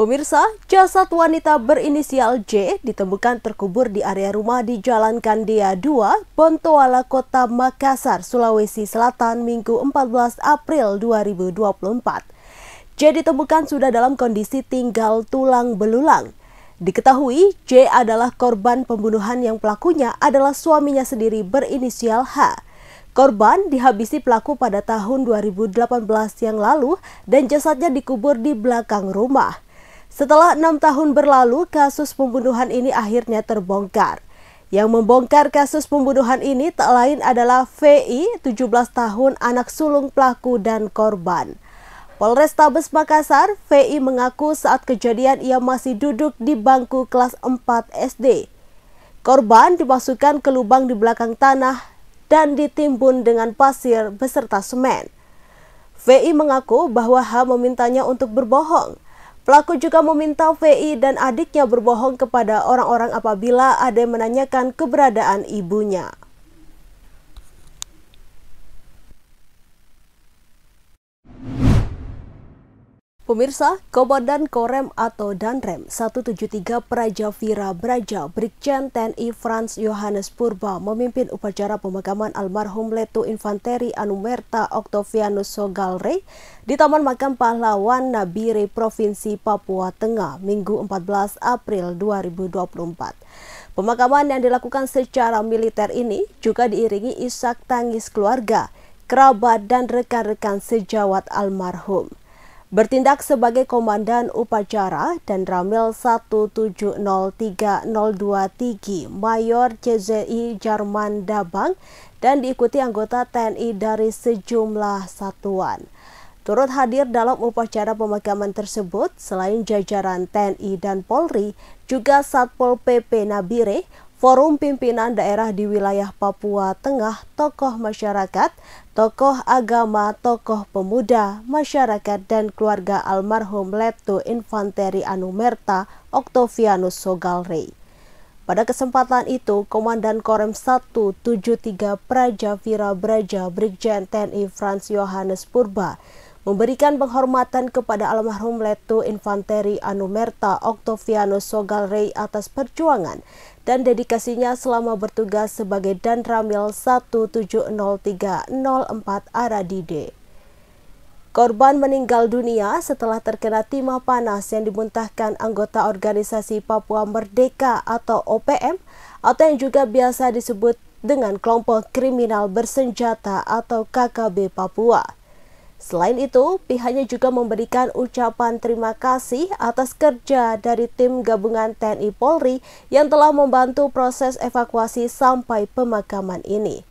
Pemirsa, jasad wanita berinisial J ditemukan terkubur di area rumah di Jalan Kandia 2, Bontoala, Kota Makassar, Sulawesi Selatan, Minggu 14 April 2024. J ditemukan sudah dalam kondisi tinggal tulang belulang. Diketahui, J adalah korban pembunuhan yang pelakunya adalah suaminya sendiri berinisial H. Korban dihabisi pelaku pada tahun 2018 yang lalu dan jasadnya dikubur di belakang rumah. Setelah enam tahun berlalu, kasus pembunuhan ini akhirnya terbongkar. Yang membongkar kasus pembunuhan ini tak lain adalah VI, 17 tahun, anak sulung pelaku dan korban. Polrestabes Makassar, VI mengaku saat kejadian ia masih duduk di bangku kelas 4 SD. Korban dimasukkan ke lubang di belakang tanah dan ditimbun dengan pasir beserta semen. VI mengaku bahwa H memintanya untuk berbohong Pelaku juga meminta VI dan adiknya berbohong kepada orang-orang apabila ada yang menanyakan keberadaan ibunya. Pemirsa, Komandan Korem atau Danrem 173 Praja Vira Braja Brigjen TNI Franz Johannes Purba memimpin upacara pemakaman almarhum Letu Infanteri Anumerta Octavianus Sogalre di Taman Makam Pahlawan Nabire Provinsi Papua Tengah Minggu 14 April 2024. Pemakaman yang dilakukan secara militer ini juga diiringi isak tangis keluarga, kerabat dan rekan-rekan sejawat almarhum bertindak sebagai Komandan Upacara dan Ramil 1703023 Mayor CZI Jerman Dabang dan diikuti anggota TNI dari sejumlah satuan. Turut hadir dalam upacara pemakaman tersebut, selain jajaran TNI dan Polri, juga Satpol PP Nabire, Forum Pimpinan Daerah di Wilayah Papua Tengah, tokoh masyarakat, tokoh agama, tokoh pemuda, masyarakat, dan keluarga almarhum Letu Infanteri Anumerta Octavianus Sogalrei. Pada kesempatan itu, Komandan Korem 173 Praja Vira Braja Brigjen TNI Franz Johannes Purba memberikan penghormatan kepada almarhum Letu Infanteri Anumerta Octavianus Sogalrei atas perjuangan dan dedikasinya selama bertugas sebagai Danramil 170304 Aradide. Korban meninggal dunia setelah terkena timah panas yang dimuntahkan anggota organisasi Papua Merdeka atau OPM atau yang juga biasa disebut dengan kelompok kriminal bersenjata atau KKB Papua. Selain itu, pihaknya juga memberikan ucapan terima kasih atas kerja dari tim gabungan TNI Polri yang telah membantu proses evakuasi sampai pemakaman ini.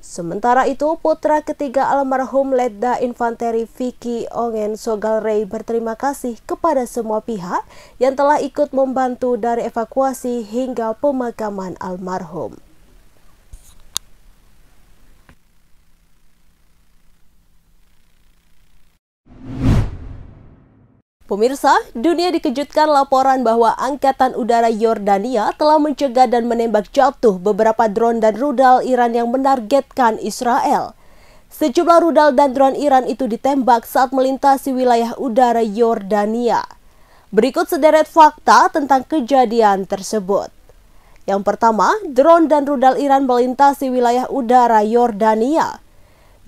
Sementara itu, putra ketiga almarhum Letda Infanteri Vicky Ongen Sogalrey berterima kasih kepada semua pihak yang telah ikut membantu dari evakuasi hingga pemakaman almarhum. Pemirsa, dunia dikejutkan laporan bahwa Angkatan Udara Yordania telah mencegah dan menembak jatuh beberapa drone dan rudal Iran yang menargetkan Israel. Sejumlah rudal dan drone Iran itu ditembak saat melintasi wilayah udara Yordania. Berikut sederet fakta tentang kejadian tersebut. Yang pertama, drone dan rudal Iran melintasi wilayah udara Yordania.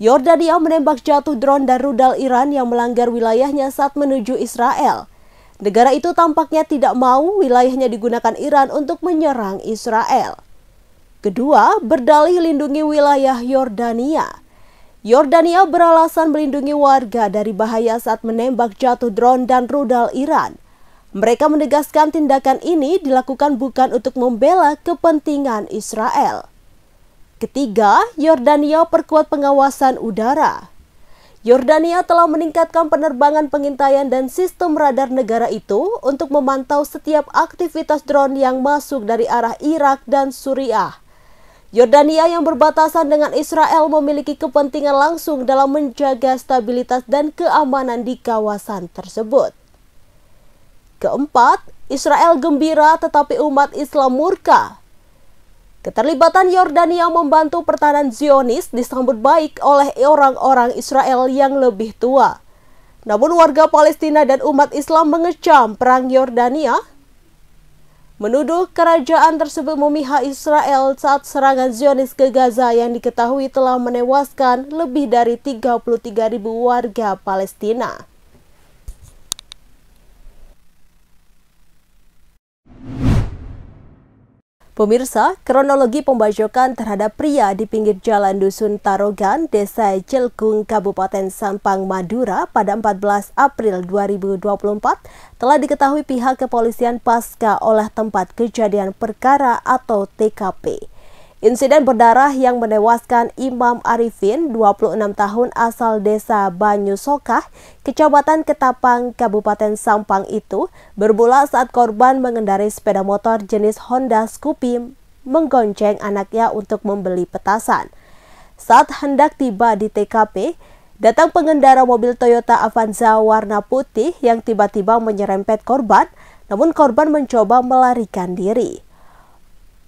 Yordania menembak jatuh drone dan rudal Iran yang melanggar wilayahnya saat menuju Israel. Negara itu tampaknya tidak mau wilayahnya digunakan Iran untuk menyerang Israel. Kedua, berdalih lindungi wilayah Yordania. Yordania beralasan melindungi warga dari bahaya saat menembak jatuh drone dan rudal Iran. Mereka menegaskan tindakan ini dilakukan bukan untuk membela kepentingan Israel. Ketiga, Yordania perkuat pengawasan udara. Yordania telah meningkatkan penerbangan pengintaian dan sistem radar negara itu untuk memantau setiap aktivitas drone yang masuk dari arah Irak dan Suriah. Yordania yang berbatasan dengan Israel memiliki kepentingan langsung dalam menjaga stabilitas dan keamanan di kawasan tersebut. Keempat, Israel gembira tetapi umat Islam murka Keterlibatan Yordania membantu pertahanan Zionis disambut baik oleh orang-orang Israel yang lebih tua. Namun warga Palestina dan umat Islam mengecam perang Yordania, menuduh kerajaan tersebut memihak Israel saat serangan Zionis ke Gaza yang diketahui telah menewaskan lebih dari 33.000 warga Palestina. Pemirsa, kronologi pembajokan terhadap pria di pinggir jalan Dusun Tarogan, Desa Jelgung, Kabupaten Sampang, Madura pada 14 April 2024 telah diketahui pihak kepolisian pasca olah tempat kejadian perkara atau TKP. Insiden berdarah yang menewaskan Imam Arifin, 26 tahun asal desa Banyu Sokah, Kecamatan Ketapang, Kabupaten Sampang itu bermula saat korban mengendarai sepeda motor jenis Honda Scoopy menggonceng anaknya untuk membeli petasan. Saat hendak tiba di TKP, datang pengendara mobil Toyota Avanza warna putih yang tiba-tiba menyerempet korban, namun korban mencoba melarikan diri.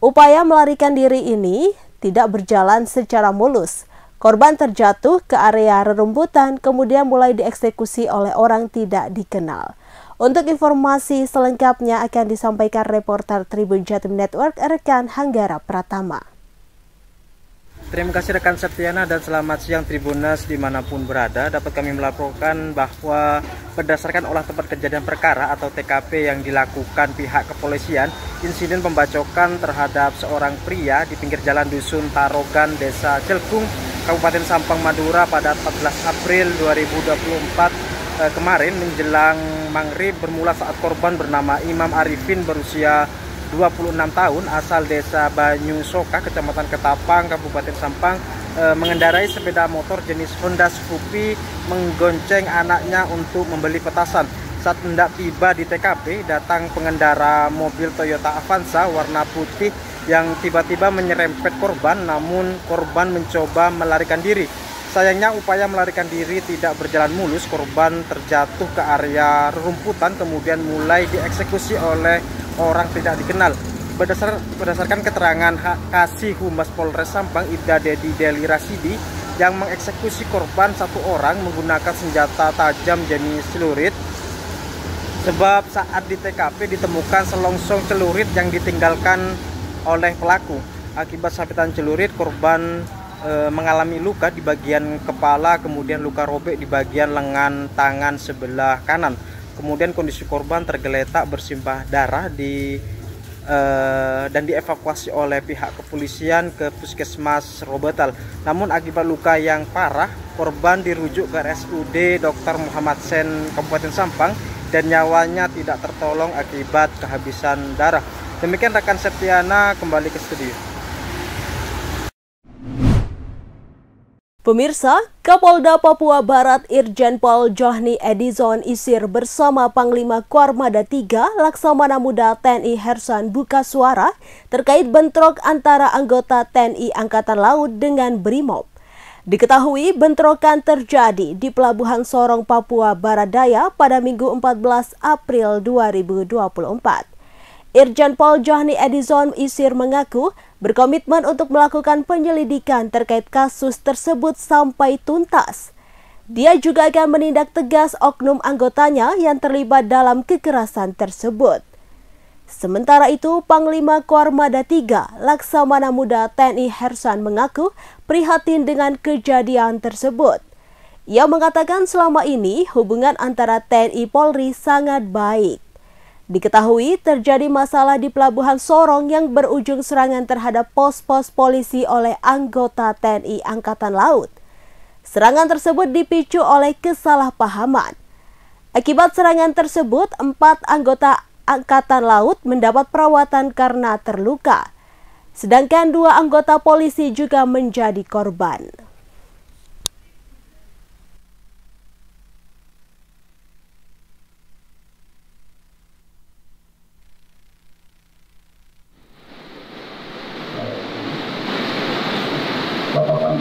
Upaya melarikan diri ini tidak berjalan secara mulus. Korban terjatuh ke area rerumputan kemudian mulai dieksekusi oleh orang tidak dikenal. Untuk informasi selengkapnya akan disampaikan reporter Tribun Jatim Network rekan Hanggara Pratama. Terima kasih rekan Setiana dan selamat siang Tribunas dimanapun berada. Dapat kami melaporkan bahwa berdasarkan olah tempat kejadian perkara atau TKP yang dilakukan pihak kepolisian, insiden pembacokan terhadap seorang pria di pinggir jalan Dusun Tarogan, Desa Celkung, Kabupaten Sampang, Madura pada 14 April 2024 eh, kemarin menjelang maghrib bermula saat korban bernama Imam Arifin berusia 26 tahun asal desa Banyu Soka, Kecamatan Ketapang, Kabupaten Sampang eh, mengendarai sepeda motor jenis Honda Scoopy menggonceng anaknya untuk membeli petasan. Saat hendak tiba di TKP, datang pengendara mobil Toyota Avanza warna putih yang tiba-tiba menyerempet korban namun korban mencoba melarikan diri. Sayangnya upaya melarikan diri tidak berjalan mulus, korban terjatuh ke area rumputan kemudian mulai dieksekusi oleh orang tidak dikenal. Berdasar, berdasarkan keterangan Kasih Humas Polres Sampang Ida Dedi Deli Rasidi yang mengeksekusi korban satu orang menggunakan senjata tajam jenis celurit sebab saat di TKP ditemukan selongsong celurit yang ditinggalkan oleh pelaku akibat sapitan celurit korban e, mengalami luka di bagian kepala kemudian luka robek di bagian lengan tangan sebelah kanan Kemudian kondisi korban tergeletak bersimbah darah di uh, dan dievakuasi oleh pihak kepolisian ke Puskesmas Robetal. Namun akibat luka yang parah, korban dirujuk ke RSUD Dr. Muhammad Sen Kabupaten Sampang dan nyawanya tidak tertolong akibat kehabisan darah. Demikian rekan Septiana kembali ke studio. Pemirsa, Kapolda Papua Barat Irjen Pol Johnny Edison Isir bersama Panglima Kormada III Laksamana Muda TNI Hersan buka suara terkait bentrok antara anggota TNI Angkatan Laut dengan BRIMOB. Diketahui bentrokan terjadi di Pelabuhan Sorong Papua Barat Daya pada Minggu 14 April 2024. Irjen Pol Johnny Edison Isir mengaku berkomitmen untuk melakukan penyelidikan terkait kasus tersebut sampai tuntas. Dia juga akan menindak tegas oknum anggotanya yang terlibat dalam kekerasan tersebut. Sementara itu, Panglima Kormada III Laksamana Muda TNI Hersan mengaku prihatin dengan kejadian tersebut. Ia mengatakan selama ini hubungan antara TNI Polri sangat baik. Diketahui terjadi masalah di Pelabuhan Sorong yang berujung serangan terhadap pos-pos polisi oleh anggota TNI Angkatan Laut. Serangan tersebut dipicu oleh kesalahpahaman. Akibat serangan tersebut, empat anggota Angkatan Laut mendapat perawatan karena terluka, sedangkan dua anggota polisi juga menjadi korban.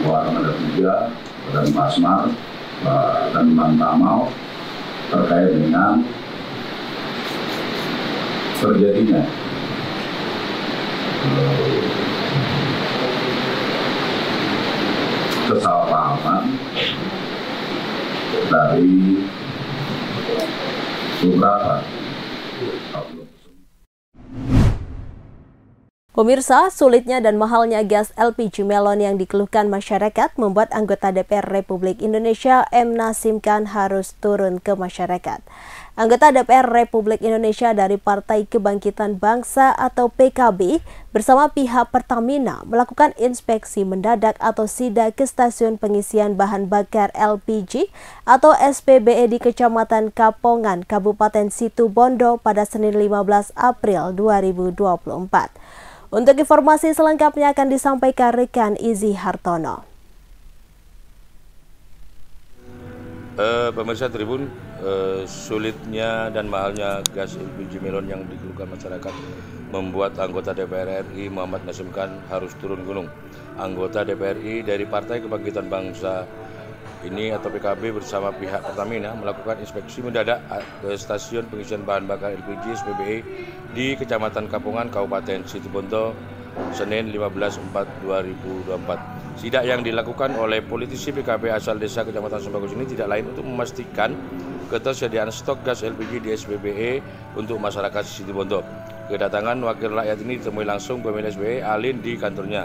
Wak, ada tiga, dan Masmar, dan Bang Tamal terkait dengan terjadinya eh, kesalahpahaman dari beberapa Pemirsa, sulitnya dan mahalnya gas LPG melon yang dikeluhkan masyarakat membuat anggota DPR Republik Indonesia M. Nasim Khan harus turun ke masyarakat. Anggota DPR Republik Indonesia dari Partai Kebangkitan Bangsa atau PKB bersama pihak Pertamina melakukan inspeksi mendadak atau sida ke stasiun pengisian bahan bakar LPG atau SPBE di Kecamatan Kapongan, Kabupaten Situbondo pada Senin 15 April 2024. Untuk informasi selengkapnya akan disampaikan rekan Izi Hartono. Uh, pemirsa Tribun, uh, sulitnya dan mahalnya gas LPG melon yang dikeluhkan masyarakat membuat anggota DPR RI Muhammad Nasim Khan harus turun gunung. Anggota DPR RI dari Partai Kebangkitan Bangsa ini atau PKB bersama pihak Pertamina melakukan inspeksi mendadak ke stasiun pengisian bahan bakar LPG SPBE di Kecamatan Kapungan, Kabupaten Situbondo, Senin 15.4.2024. Sidak yang dilakukan oleh politisi PKB asal desa Kecamatan Sembagus ini tidak lain untuk memastikan ketersediaan stok gas LPG di SPBE untuk masyarakat Situbondo. Kedatangan wakil rakyat ini ditemui langsung pemilik SPBE Alin di kantornya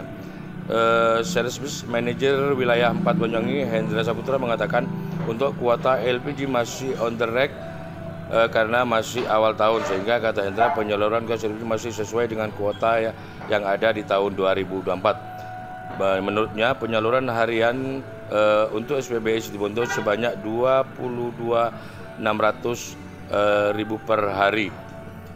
uh, Bus Manager Wilayah 4 Banyuwangi Hendra Saputra mengatakan untuk kuota LPG masih on the rack uh, eh, karena masih awal tahun sehingga kata Hendra penyaluran gas LPG masih sesuai dengan kuota ya, yang ada di tahun 2024. Menurutnya penyaluran harian uh, untuk di Situbondo sebanyak 22.600 uh, ribu per hari.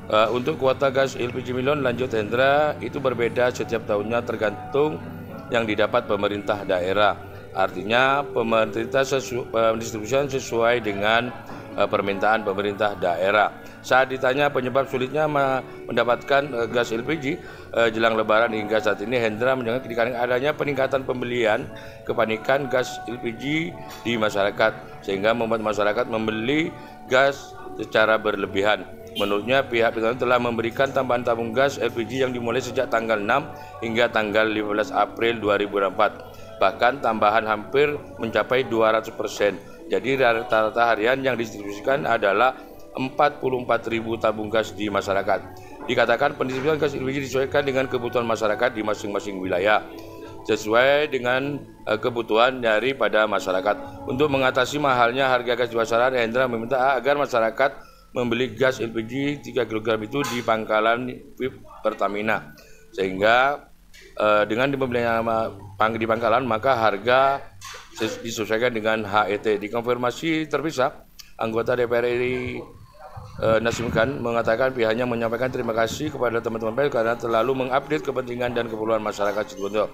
Uh, untuk kuota gas LPG Milon lanjut Hendra itu berbeda setiap tahunnya tergantung yang didapat pemerintah daerah. Artinya pemerintah sesu, pendistribusian sesuai dengan eh, permintaan pemerintah daerah. Saat ditanya penyebab sulitnya mendapatkan eh, gas LPG eh, jelang lebaran hingga saat ini Hendra menjelaskan dikarenakan adanya peningkatan pembelian kepanikan gas LPG di masyarakat sehingga membuat masyarakat membeli gas secara berlebihan. Menurutnya pihak Pentagon telah memberikan tambahan tabung gas LPG yang dimulai sejak tanggal 6 hingga tanggal 15 April 2004. Bahkan tambahan hampir mencapai 200 persen. Jadi rata-rata harian yang distribusikan adalah ribu tabung gas di masyarakat. Dikatakan pendistribusian gas LPG disesuaikan dengan kebutuhan masyarakat di masing-masing wilayah sesuai dengan uh, kebutuhan daripada masyarakat. Untuk mengatasi mahalnya harga gas di pasaran, Hendra meminta agar masyarakat membeli gas LPG 3 kg itu di pangkalan PIP Pertamina. Sehingga uh, dengan pembelian di pangkalan maka harga disesuaikan dengan HET. Dikonfirmasi terpisah, anggota DPR RI eh, Nasim Khan mengatakan pihaknya menyampaikan terima kasih kepada teman-teman PEL karena terlalu mengupdate kepentingan dan keperluan masyarakat Situbondo.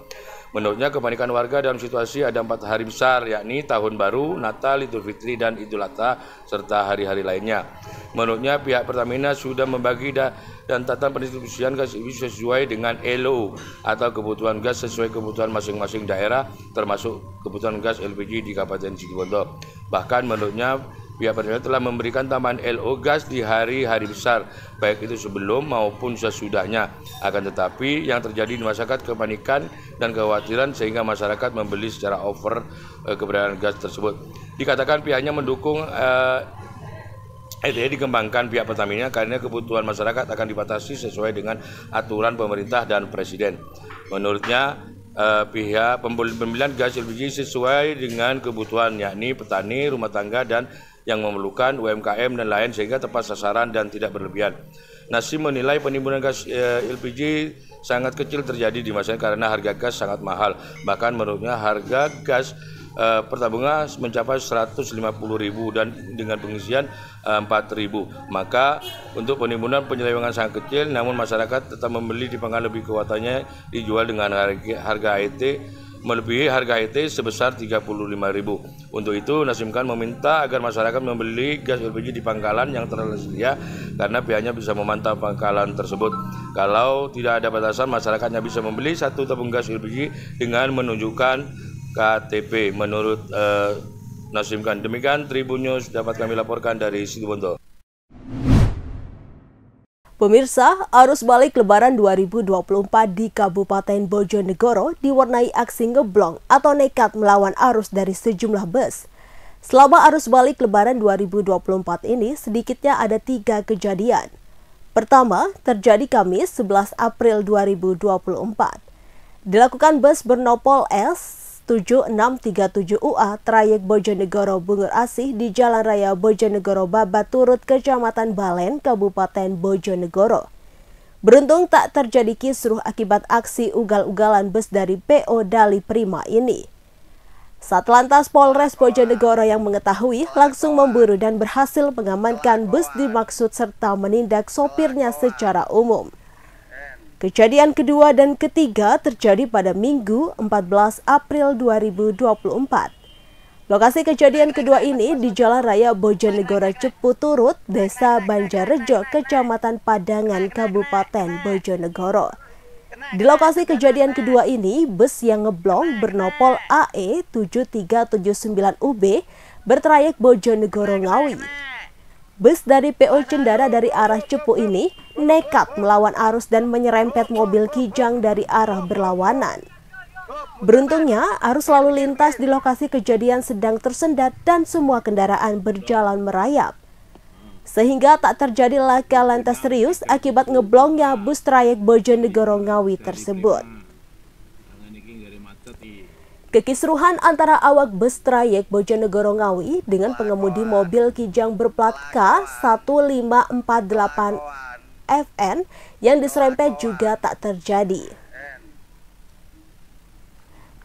Menurutnya kepanikan warga dalam situasi ada empat hari besar yakni Tahun Baru, Natal, Idul Fitri, dan Idul Adha serta hari-hari lainnya. Menurutnya pihak Pertamina sudah membagi da dan tata pendistribusian gas ini sesuai dengan ELO atau kebutuhan gas sesuai kebutuhan masing-masing daerah termasuk kebutuhan gas LPG di Kabupaten Situbondo. Bahkan menurutnya pihak pertamina telah memberikan tambahan LO gas di hari-hari besar, baik itu sebelum maupun sesudahnya. Akan tetapi, yang terjadi di masyarakat kepanikan dan kekhawatiran sehingga masyarakat membeli secara over eh, keberadaan gas tersebut. Dikatakan pihaknya mendukung eh, ETE dikembangkan pihak Pertamina karena kebutuhan masyarakat akan dibatasi sesuai dengan aturan pemerintah dan presiden. Menurutnya, Uh, pihak pembelian gas LPG sesuai dengan kebutuhan yakni petani, rumah tangga dan yang memerlukan UMKM dan lain sehingga tepat sasaran dan tidak berlebihan. Nasi menilai penimbunan gas eh, LPG sangat kecil terjadi di masyarakat karena harga gas sangat mahal. Bahkan menurutnya harga gas Uh, eh, pertabungan mencapai 150.000 dan dengan pengisian uh, eh, 4.000. Maka untuk penimbunan penyelewengan sangat kecil namun masyarakat tetap membeli di pangan lebih kekuatannya dijual dengan harga harga IT melebihi harga ET sebesar 35.000. Untuk itu Nasim Khan meminta agar masyarakat membeli gas LPG di pangkalan yang tersedia karena pihaknya bisa memantau pangkalan tersebut. Kalau tidak ada batasan masyarakatnya bisa membeli satu tabung gas LPG dengan menunjukkan KTP menurut eh, Nasim Khan. Demikian Tribun News dapat kami laporkan dari Situbondo. Pemirsa, arus balik lebaran 2024 di Kabupaten Bojonegoro diwarnai aksi ngeblong atau nekat melawan arus dari sejumlah bus. Selama arus balik lebaran 2024 ini, sedikitnya ada tiga kejadian. Pertama, terjadi Kamis 11 April 2024. Dilakukan bus bernopol S 7637 UA trayek Bojonegoro Bungur Asih di Jalan Raya Bojonegoro Babat Turut Kecamatan Balen, Kabupaten Bojonegoro. Beruntung tak terjadi kisruh akibat aksi ugal-ugalan bus dari PO Dali Prima ini. Satlantas Polres Bojonegoro yang mengetahui langsung memburu dan berhasil mengamankan bus dimaksud serta menindak sopirnya secara umum. Kejadian kedua dan ketiga terjadi pada Minggu 14 April 2024. Lokasi kejadian kedua ini di Jalan Raya Bojonegoro Cepu Turut, Desa Banjarejo, Kecamatan Padangan, Kabupaten Bojonegoro. Di lokasi kejadian kedua ini, bus yang ngeblong bernopol AE 7379UB bertrayek Bojonegoro Ngawi Bus dari PO Cendara dari arah Cepu ini nekat melawan arus dan menyerempet mobil Kijang dari arah berlawanan. Beruntungnya, arus lalu lintas di lokasi kejadian sedang tersendat dan semua kendaraan berjalan merayap. Sehingga tak terjadi laka lantas serius akibat ngeblongnya bus trayek Bojonegoro Ngawi tersebut. Kekisruhan antara awak bus trayek Bojonegoro Ngawi dengan pengemudi mobil Kijang berplat K1548 FN yang diserempet juga tak terjadi.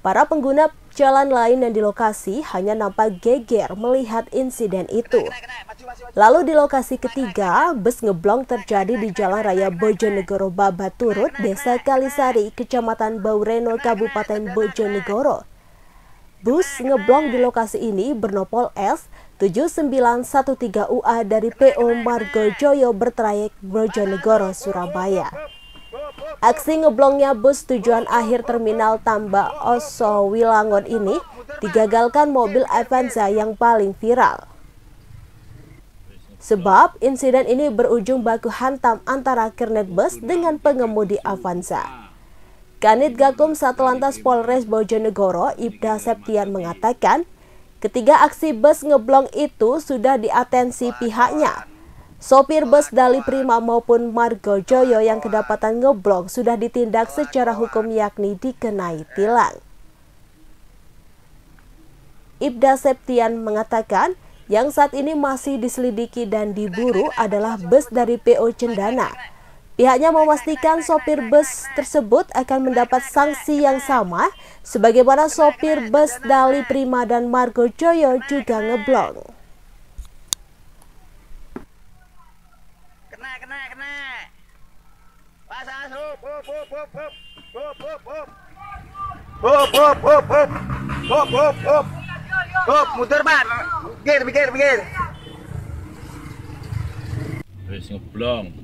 Para pengguna jalan lain yang di lokasi hanya nampak geger melihat insiden itu. Lalu di lokasi ketiga, bus ngeblong terjadi di Jalan Raya Bojonegoro Babaturut, Desa Kalisari, Kecamatan Baureno, Kabupaten Bojonegoro. Bus ngeblong di lokasi ini bernopol S 7913UA dari PO Margo Joyo bertrayek Brojonegoro, Surabaya. Aksi ngeblongnya bus tujuan akhir terminal Tamba Oso Wilangon ini digagalkan mobil Avanza yang paling viral. Sebab insiden ini berujung baku hantam antara kernet bus dengan pengemudi Avanza. Kanit Gakum Satlantas Polres Bojonegoro, Ibda Septian mengatakan, ketiga aksi bus ngeblong itu sudah diatensi pihaknya. Sopir bus Dali Prima maupun Margo Joyo yang kedapatan ngeblong sudah ditindak secara hukum yakni dikenai tilang. Ibda Septian mengatakan, yang saat ini masih diselidiki dan diburu adalah bus dari PO Cendana Pihaknya memastikan sopir bus tersebut akan mendapat sanksi yang sama sebagaimana sopir bus Dali Prima dan Margo Joyo juga ngeblong. Kena, kena, kena. pop pop pop pop pop pop pop pop hup. Hup, hup, hup, hup, hup, hup, hup. Hup, mundur, Pak. Minggir, minggir, minggir. Wis ngeblong.